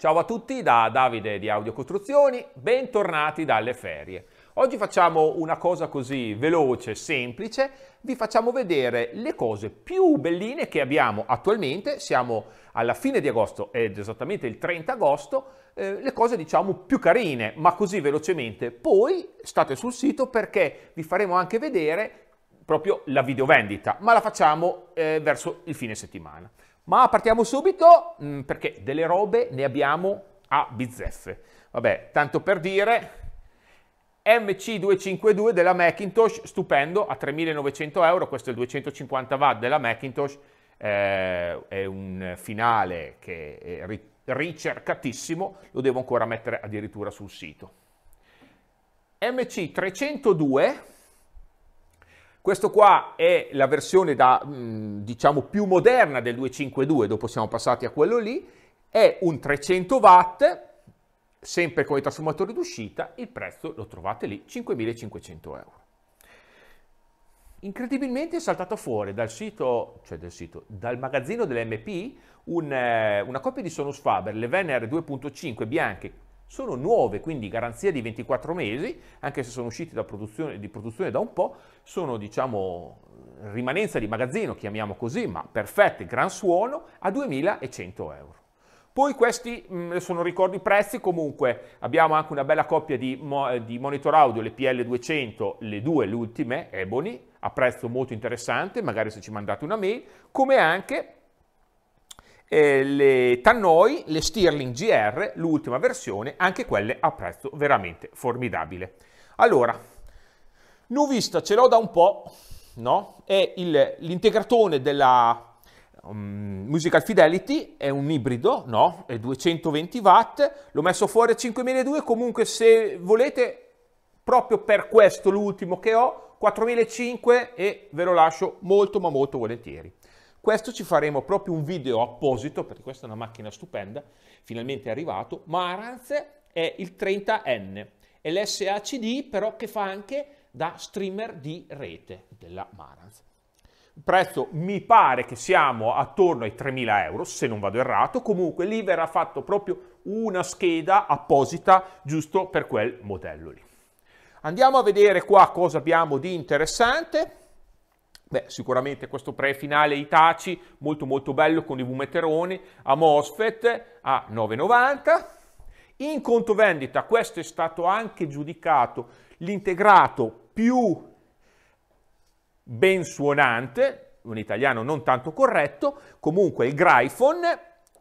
Ciao a tutti da Davide di Audio Costruzioni, bentornati dalle ferie. Oggi facciamo una cosa così veloce, semplice, vi facciamo vedere le cose più belline che abbiamo attualmente, siamo alla fine di agosto ed esattamente il 30 agosto, eh, le cose diciamo più carine, ma così velocemente. Poi state sul sito perché vi faremo anche vedere proprio la videovendita, ma la facciamo eh, verso il fine settimana. Ma partiamo subito mh, mm, perché delle robe ne abbiamo a bizzeffe. Vabbè, tanto per dire, MC252 della Macintosh, stupendo, a 3.900 euro, questo è il 250 watt della Macintosh, eh, è un finale che è ri- ricercatissimo, lo devo ancora mettere addirittura sul sito. MC302 questo qua è la versione da, mm, diciamo, più moderna del 252, dopo siamo passati a quello lì, è un 300 watt, sempre con i trasformatori d'uscita, il prezzo lo trovate lì, 5.500 euro. Incredibilmente è saltato fuori dal sito, cioè del sito, dal magazzino dell'MP un, eh, una copia di Sonus Faber, le Venner 2.5 bianche sono nuove, quindi garanzia di 24 mesi, anche se sono usciti produzione, di produzione da un po', sono diciamo rimanenza di magazzino, chiamiamo così, ma perfette, gran suono, a 2100 euro. Poi questi mh, mm, sono ricordo i prezzi, comunque abbiamo anche una bella coppia di, mo, di monitor audio, le PL200, le due, le ultime, Ebony, a prezzo molto interessante, magari se ci mandate una mail, come anche eh, le Tannoi, le Stirling GR, l'ultima versione, anche quelle a prezzo veramente formidabile. Allora, Nuvista ce l'ho da un po', no? È l'integratone della um, Musical Fidelity, è un ibrido, no? È 220 watt, l'ho messo fuori a 5200, comunque se volete proprio per questo l'ultimo che ho, 4500 e ve lo lascio molto ma molto volentieri. Questo ci faremo proprio un video apposito, perché questa è una macchina stupenda, finalmente è arrivato, ma è il 30N, è l'SACD però che fa anche da streamer di rete della Maranz. Il prezzo mi pare che siamo attorno ai 3.000 euro, se non vado errato, comunque lì verrà fatto proprio una scheda apposita giusto per quel modello lì. Andiamo a vedere qua cosa abbiamo di interessante. Beh, sicuramente questo pre-finale Itachi, molto molto bello con i Vumetteroni, a Mosfet a 9,90. In conto vendita, questo è stato anche giudicato l'integrato più ben suonante, un italiano non tanto corretto, comunque il Gryphon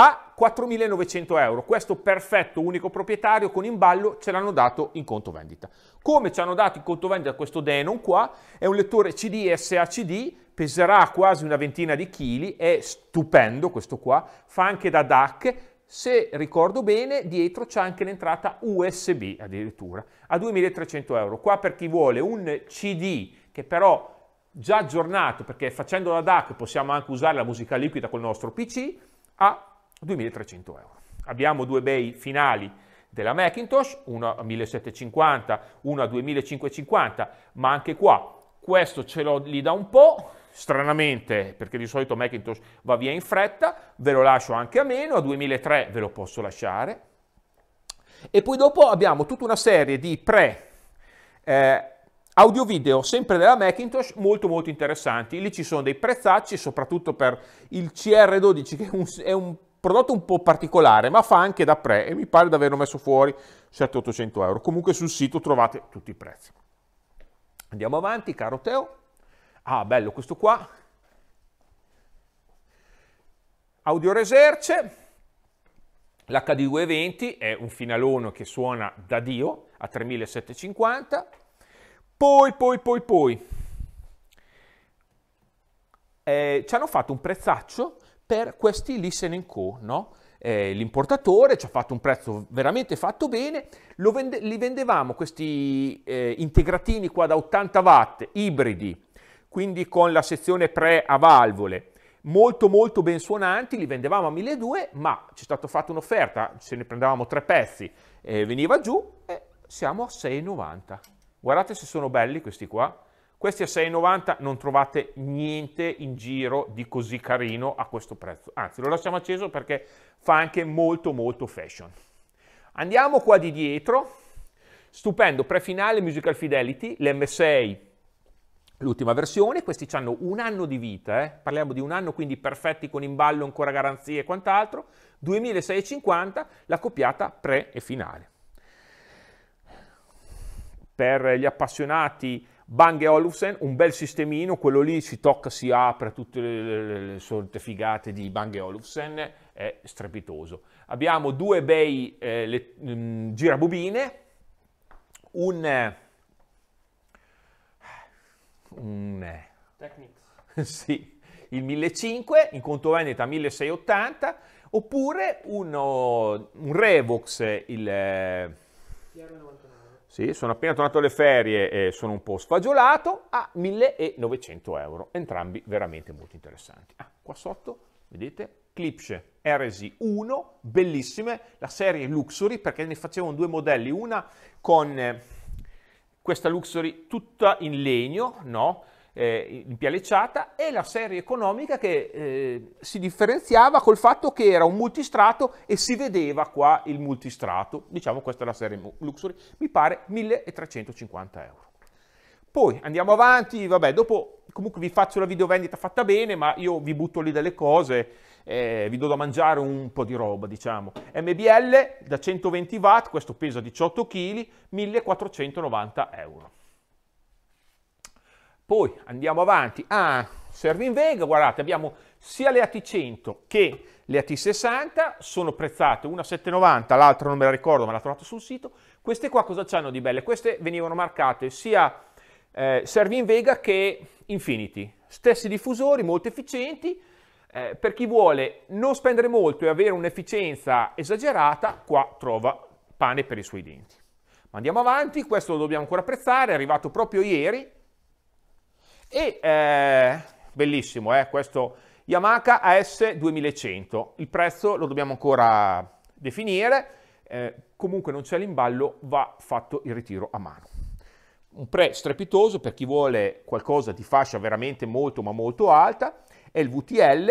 a 4.900 euro. Questo perfetto unico proprietario con in ballo ce l'hanno dato in conto vendita. Come ci hanno dato in conto vendita questo Denon qua? È un lettore CD SACD, peserà quasi una ventina di chili, è stupendo questo qua, fa anche da DAC, se ricordo bene dietro c'è anche l'entrata USB addirittura a 2.300 euro. Qua per chi vuole un CD che però già aggiornato perché facendo la DAC possiamo anche usare la musica liquida col nostro PC a 2.300 euro. Abbiamo due bei finali della Macintosh, una a 1750, una a 2550, ma anche qua questo ce l'ho lì da un po', stranamente, perché di solito Macintosh va via in fretta, ve lo lascio anche a meno, a 2003 ve lo posso lasciare. E poi dopo abbiamo tutta una serie di pre eh, audio video, sempre della Macintosh, molto molto interessanti. Lì ci sono dei prezzacci, soprattutto per il CR12, che è un prodotto un po' particolare, ma fa anche da pre e mi pare di averlo messo fuori 700-800 euro. Comunque sul sito trovate tutti i prezzi. Andiamo avanti, caro Teo. Ah, bello questo qua. Audio Reserce. L'HD220 è un finalone che suona da Dio a 3750. Poi, poi, poi, poi. Eh, ci hanno fatto un prezzaccio per questi listening co, no? Eh, l'importatore ci ha fatto un prezzo veramente fatto bene, vende, li vendevamo questi eh, integratini qua da 80 watt ibridi, quindi con la sezione pre a valvole, molto molto ben suonanti, li vendevamo a 1200, ma ci è stata fatta un'offerta, se ne prendevamo tre pezzi, eh, veniva giù e eh, siamo a 6,90. Guardate se sono belli questi qua. Questi a 6,90 non trovate niente in giro di così carino a questo prezzo. Anzi, lo lasciamo acceso perché fa anche molto molto fashion. Andiamo qua di dietro. Stupendo, prefinale Musical Fidelity, l'M6, l'ultima versione. Questi hanno un anno di vita, eh? parliamo di un anno, quindi perfetti con imballo, ancora garanzie e quant'altro. 2650, la copiata pre e finale. Per gli appassionati Bang Olufsen, un bel sistemino, quello lì si tocca, si apre, tutte le, le, le sorte figate di Bang Olufsen, è strepitoso. Abbiamo due bei eh, le, mh, mm, girabobine, un... Eh, un eh, Technics. sì, il 1500, in conto Veneta 1680, oppure uno, un Revox, il... Eh, sì, sono appena tornato alle ferie e sono un po' sfagiolato, a 1900 euro, entrambi veramente molto interessanti. Ah, qua sotto, vedete, Clipse RSI 1 bellissime, la serie Luxury, perché ne facevano due modelli, una con eh, questa Luxury tutta in legno, no? eh, in pialecciata e la serie economica che eh, si differenziava col fatto che era un multistrato e si vedeva qua il multistrato, diciamo questa è la serie Luxury, mi pare 1350 euro. Poi andiamo avanti, vabbè, dopo comunque vi faccio la videovendita fatta bene, ma io vi butto lì delle cose, eh, vi do da mangiare un po' di roba, diciamo. MBL da 120 watt, questo pesa 18 kg, 1490 euro. Poi andiamo avanti. Ah, Servin Vega, guardate, abbiamo sia le AT100 che le AT60, sono prezzate una 790, l'altra non me la ricordo, ma l'ho trovata sul sito. Queste qua cosa c'hanno di belle? Queste venivano marcate sia eh, Servin Vega che Infinity. Stessi diffusori, molto efficienti. Eh, per chi vuole non spendere molto e avere un'efficienza esagerata, qua trova pane per i suoi denti. Ma andiamo avanti, questo lo dobbiamo ancora apprezzare, è arrivato proprio ieri, e eh, bellissimo, eh, questo Yamaha AS 2100. Il prezzo lo dobbiamo ancora definire, eh, comunque non c'è l'imballo, va fatto il ritiro a mano. Un pre strepitoso per chi vuole qualcosa di fascia veramente molto ma molto alta, è il VTL,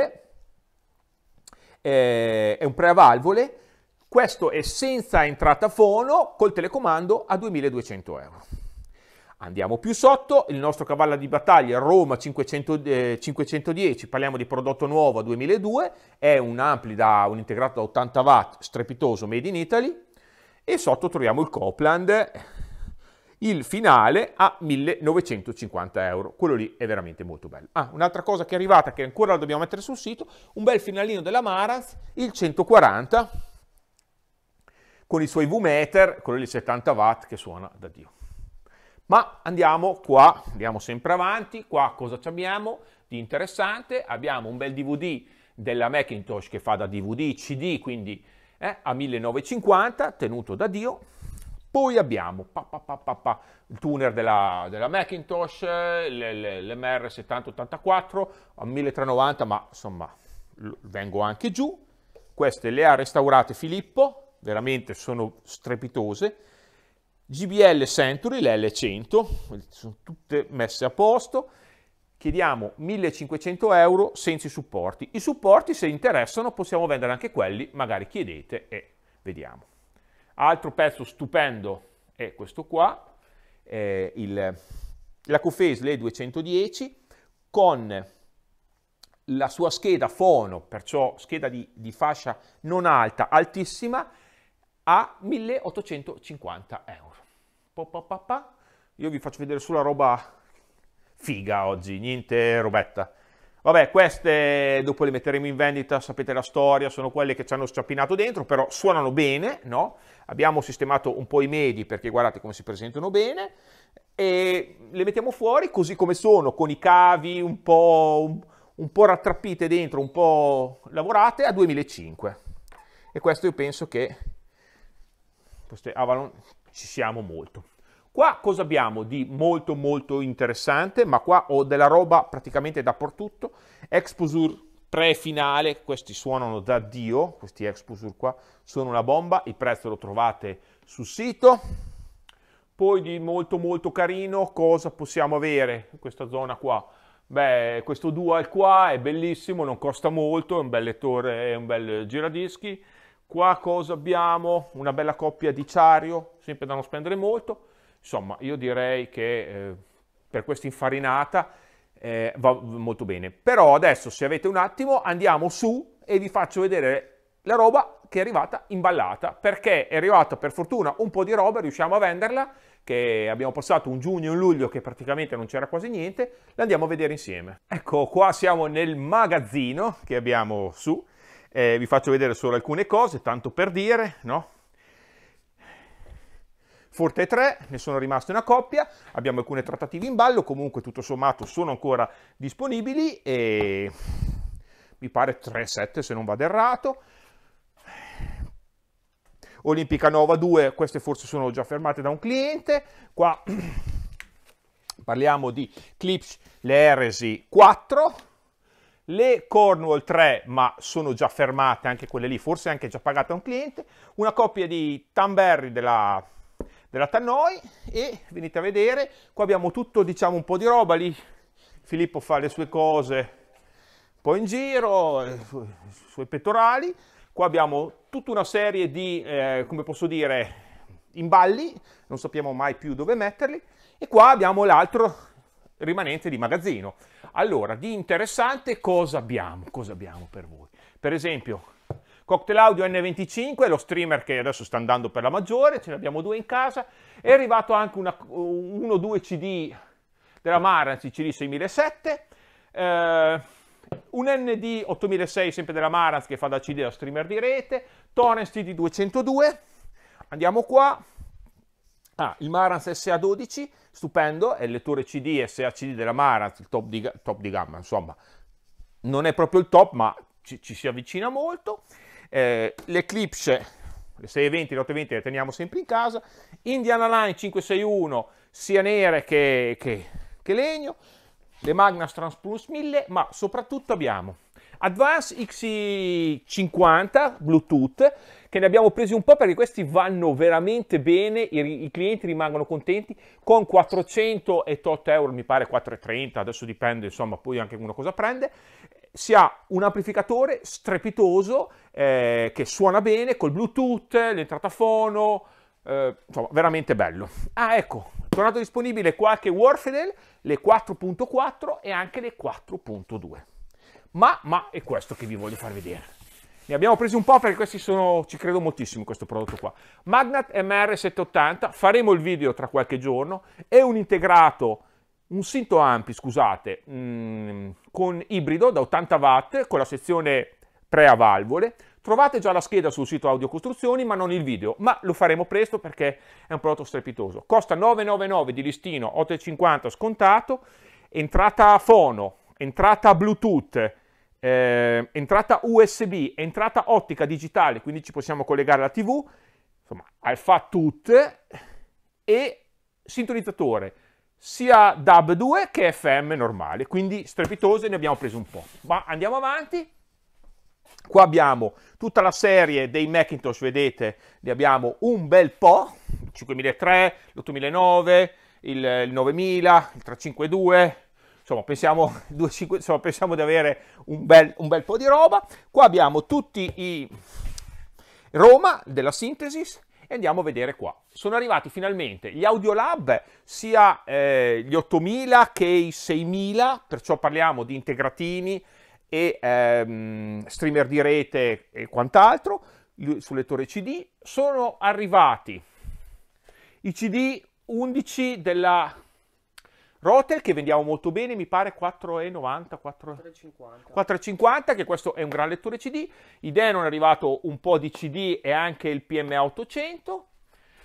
eh, è un pre a valvole, questo è senza entrata fono col telecomando a 2200 euro. Andiamo più sotto, il nostro cavallo di battaglia Roma 500, eh, 510, parliamo di prodotto nuovo 2002, è un ampli da un integrato da 80 watt strepitoso made in Italy e sotto troviamo il Copland, il finale a 1950 euro, quello lì è veramente molto bello. Ah, un'altra cosa che è arrivata che ancora la dobbiamo mettere sul sito, un bel finalino della Maranz, il 140 con i suoi V-meter, quello di 70 watt che suona da Dio. Ma andiamo qua, andiamo sempre avanti, qua cosa abbiamo di interessante? Abbiamo un bel DVD della Macintosh che fa da DVD CD, quindi eh, a 1950, tenuto da Dio. Poi abbiamo pa, pa, pa, il tuner della, della Macintosh, l'MR7084 a 1390, ma insomma vengo anche giù. Queste le ha restaurate Filippo, veramente sono strepitose. GBL Century, l'L100, sono tutte messe a posto, chiediamo 1500 euro senza i supporti. I supporti se interessano possiamo vendere anche quelli, magari chiedete e vediamo. Altro pezzo stupendo è questo qua, eh, il, la Coface Le 210 con la sua scheda fono, perciò scheda di, di fascia non alta, altissima, a 1850 euro. Io vi faccio vedere sulla roba figa oggi, niente robetta. Vabbè, queste dopo le metteremo in vendita, sapete la storia, sono quelle che ci hanno sciappinato dentro, però suonano bene, no? Abbiamo sistemato un po' i medi perché guardate come si presentano bene e le mettiamo fuori così come sono, con i cavi un po', un, un po rattrappite dentro, un po' lavorate, a 2005. E questo io penso che queste Avalon ci siamo molto. Qua cosa abbiamo di molto molto interessante, ma qua ho della roba praticamente dappertutto. Exposure pre-finale, questi suonano da Dio, questi Exposure qua, sono una bomba, il prezzo lo trovate sul sito. Poi di molto molto carino, cosa possiamo avere in questa zona qua? Beh, questo dual qua è bellissimo, non costa molto, è un bel lettore, è un bel giradischi Qua cosa abbiamo? Una bella coppia di Ciario, sempre da non spendere molto. Insomma, io direi che eh, per questa infarinata eh, va molto bene. Però adesso, se avete un attimo, andiamo su e vi faccio vedere la roba che è arrivata imballata, perché è arrivata per fortuna un po' di roba, riusciamo a venderla, che abbiamo passato un giugno e un luglio che praticamente non c'era quasi niente, L'andiamo a vedere insieme. Ecco, qua siamo nel magazzino che abbiamo su, eh, vi faccio vedere solo alcune cose, tanto per dire, no? Forte 3, ne sono rimaste una coppia, abbiamo alcune trattative in ballo, comunque tutto sommato sono ancora disponibili e mi pare 3-7 se non vado errato. Olimpica Nova 2, queste forse sono già fermate da un cliente, qua parliamo di Clips, le Eresi 4, le Cornwall 3, ma sono già fermate anche quelle lì, forse anche già pagate a un cliente, una coppia di Tamberry della, della Tannoi e venite a vedere, qua abbiamo tutto diciamo un po' di roba lì, Filippo fa le sue cose un po' in giro, eh, i suoi pettorali, qua abbiamo tutta una serie di, eh, come posso dire, imballi, non sappiamo mai più dove metterli, e qua abbiamo l'altro rimanente di magazzino. Allora, di interessante cosa abbiamo? Cosa abbiamo per voi? Per esempio, Cocktail Audio N25, lo streamer che adesso sta andando per la maggiore, ce ne abbiamo due in casa, è arrivato anche una, uno o due CD della Maranzi CD 6007, eh, un ND 8006 sempre della Marantz, che fa da CD a streamer di rete, Torrent CD 202, andiamo qua, Ah, il Marantz SA12, stupendo, è il lettore CD e SACD della Marantz, il top di, top di, gamma, insomma. Non è proprio il top, ma ci, ci si avvicina molto. Eh, L'Eclipse, le 620, le 820 le teniamo sempre in casa. Indiana Line 561, sia nere che, che, che legno. Le Magnus Transplus 1000, ma soprattutto abbiamo Advance XC50 Bluetooth, che ne abbiamo presi un po' perché questi vanno veramente bene, i, i clienti rimangono contenti, con 408 euro, mi pare 430, adesso dipende insomma poi anche uno cosa prende, si ha un amplificatore strepitoso eh, che suona bene col Bluetooth, l'entrata fono, eh, insomma veramente bello. Ah ecco, tornato disponibile qualche Warfidel, le 4.4 e anche le 4.2 ma, ma è questo che vi voglio far vedere. Ne abbiamo presi un po' perché questi sono, ci credo moltissimo questo prodotto qua. Magnat MR780, faremo il video tra qualche giorno, è un integrato, un Sinto Ampi, scusate, mh, mm, con ibrido da 80 watt, con la sezione pre a valvole. Trovate già la scheda sul sito Audio Costruzioni, ma non il video, ma lo faremo presto perché è un prodotto strepitoso. Costa 9,99 di listino, 8,50 scontato, entrata fono, entrata Bluetooth, eh, entrata USB, entrata ottica digitale, quindi ci possiamo collegare alla TV, insomma, alfa tutte e sintonizzatore sia DAB 2 che FM normale, quindi strepitose ne abbiamo preso un po'. Ma andiamo avanti. Qua abbiamo tutta la serie dei Macintosh, vedete, ne abbiamo un bel po', 5003, l'8009, il 9000, il 352, insomma pensiamo, 2, 5, insomma, pensiamo di avere un bel, un bel, po' di roba. Qua abbiamo tutti i Roma della Synthesis e andiamo a vedere qua. Sono arrivati finalmente gli Audiolab, sia eh, gli 8000 che i 6000, perciò parliamo di integratini e ehm, streamer di rete e quant'altro, sul lettore CD. Sono arrivati i CD 11 della Rotel che vendiamo molto bene, mi pare 4,90, 4,50. 4,50, che questo è un gran lettore CD. Idenon è arrivato un po' di CD e anche il PM800.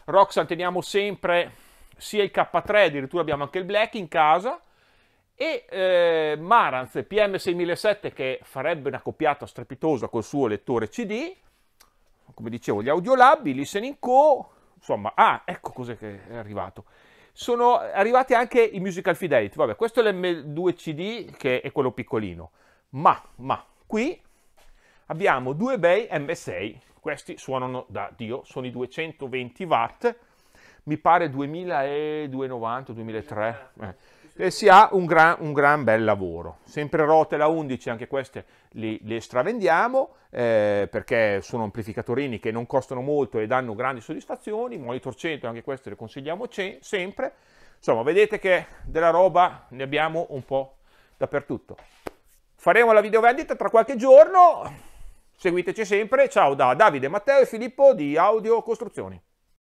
Roxan teniamo sempre sia il K3, addirittura abbiamo anche il Black in casa. E eh, Maranz PM6007 che farebbe una copiata strepitosa col suo lettore CD. Come dicevo, gli Audiolab, i Listening Co. Insomma, ah, ecco cos'è che è arrivato sono arrivati anche i musical fidelity. Vabbè, questo è l'M2CD che è quello piccolino, ma, ma qui abbiamo due bei M6, questi suonano da Dio, sono i 220 watt, mi pare 2000 e 2003. Eh eh, si ha un gran, un gran, bel lavoro. Sempre rote la 11, anche queste le, le stravendiamo eh, perché sono amplificatorini che non costano molto e danno grandi soddisfazioni, monitor 100 anche queste le consigliamo sempre. Insomma, vedete che della roba ne abbiamo un po' dappertutto. Faremo la videovendita tra qualche giorno, seguiteci sempre. Ciao da Davide, Matteo e Filippo di Audio Costruzioni.